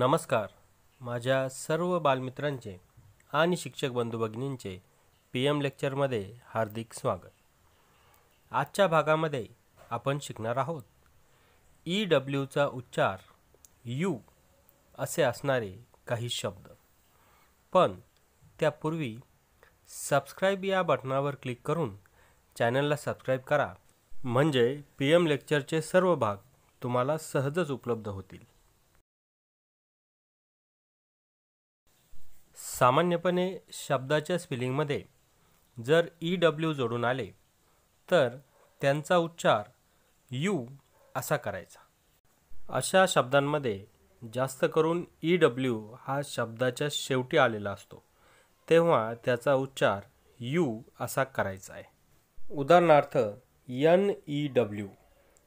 नमस्कार माझ्या सर्व बालमित्रांचे आणि शिक्षक बंधू भगिनींचे पी एम लेक्चरमध्ये हार्दिक स्वागत आजच्या भागामध्ये आपण शिकणार आहोत ई डब्ल्यूचा उच्चार यू असे असणारे काही शब्द पण त्यापूर्वी सबस्क्राईब या बटनावर क्लिक करून चॅनलला सबस्क्राईब करा म्हणजे पी एम लेक्चरचे सर्व भाग तुम्हाला सहजच उपलब्ध होतील सामान्यपणे शब्दाच्या स्पेलिंगमध्ये जर ई e डब्ल्यू जोडून आले तर त्यांचा उच्चार यू असा करायचा अशा शब्दांमध्ये जास्त करून ई e डब्ल्यू हा शब्दाच्या शेवटी आलेला असतो तेव्हा त्याचा उच्चार यू असा करायचा आहे उदाहरणार्थ यन ई डब्ल्यू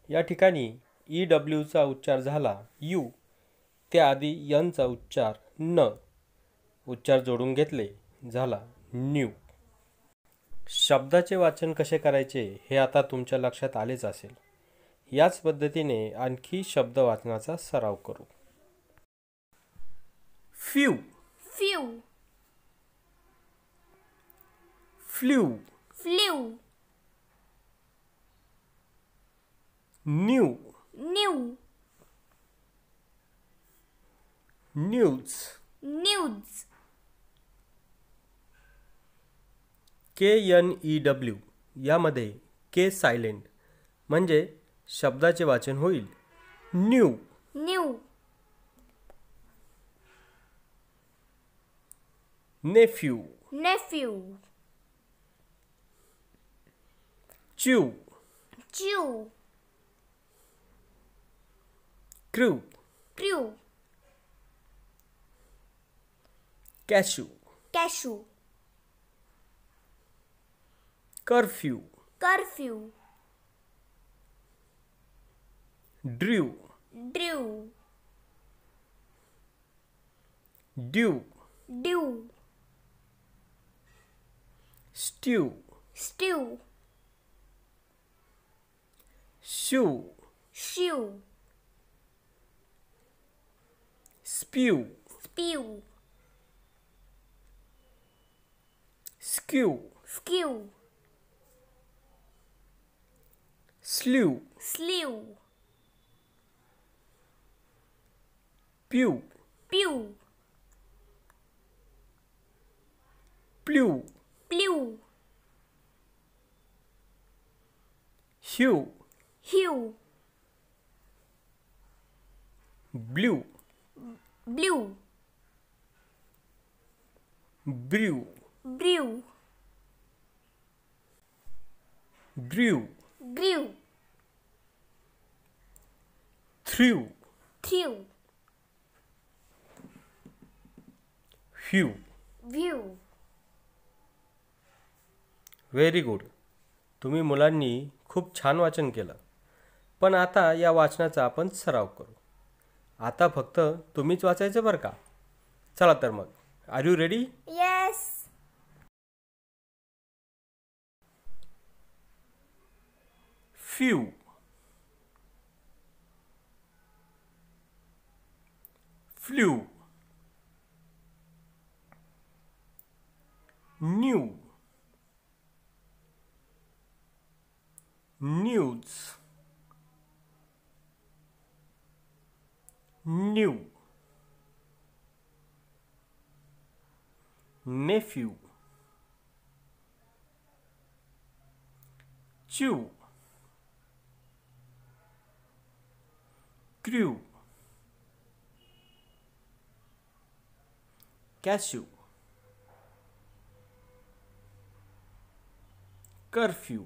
या ठिकाणी ई e डब्ल्यूचा उच्चार झाला यू त्याआधी यनचा उच्चार न उच्चार जोडून घेतले झाला न्यू शब्दाचे वाचन कसे करायचे हे आता तुमच्या लक्षात आलेच असेल याच पद्धतीने आणखी शब्द वाचनाचा सराव करू few few flew flew new new news news K N E W यामध्ये के सायलेंट म्हणजे शब्दाचे वाचन होईल new new Neiphiu nephew chew chew crew crew cashew cashew curfew curfew drew drew dew dew stew stew shoe shoe spew spew skew skew Слю. Слил. Пил. Пил. Плю. Плю. Хил. Хил. Блю. Блю. Брю. Брю. Брю. Брю. Threw. Threw. View. Very good तुम्ही मुलांनी खूप छान वाचन केलं पण आता या वाचनाचा आपण सराव करू आता फक्त तुम्हीच वाचायचं बरं का चला तर मग are you ready yes few flew new nudes new nephew chew crew cashew curfew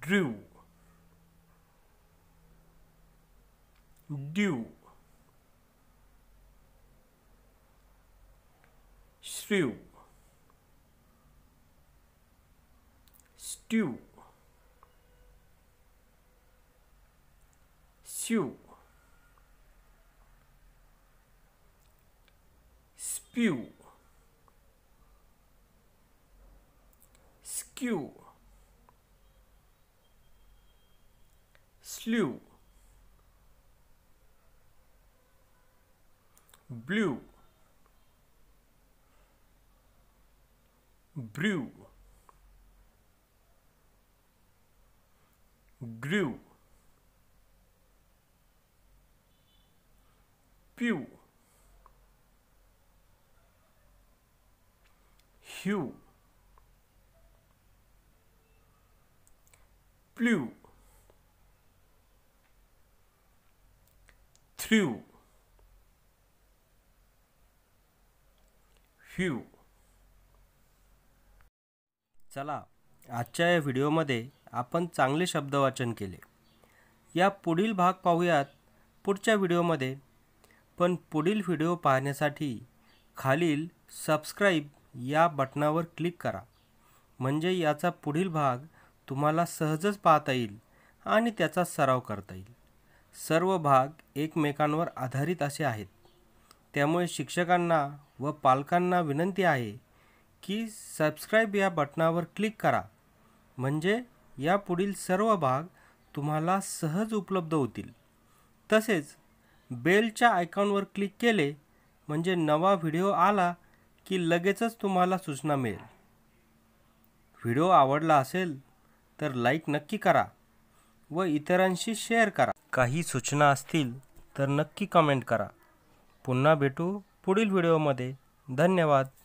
drew Dew. shrew stew stew spew skew slew blue brew grew pew hue Blue. True. hue चला आजच्या या व्हिडिओमध्ये आपण चांगले वाचन केले या पुढील भाग पाहूयात पुढच्या व्हिडिओमध्ये पण पुढील व्हिडिओ पाहण्यासाठी खालील सबस्क्राईब या बटणावर क्लिक करा म्हणजे याचा पुढील भाग तुम्हाला सहजच पाहता येईल आणि त्याचा सराव करता येईल सर्व भाग एकमेकांवर आधारित असे आहेत त्यामुळे शिक्षकांना व पालकांना विनंती आहे की सबस्क्राईब या बटणावर क्लिक करा म्हणजे यापुढील सर्व भाग तुम्हाला सहज उपलब्ध होतील तसेच बेलच्या आयकॉनवर क्लिक केले म्हणजे नवा व्हिडिओ आला की लगेचच तुम्हाला सूचना मिळेल व्हिडिओ आवडला असेल तर लाईक नक्की करा व इतरांशी शेअर करा काही सूचना असतील तर नक्की कमेंट करा पुन्हा भेटू पुढील व्हिडिओमध्ये धन्यवाद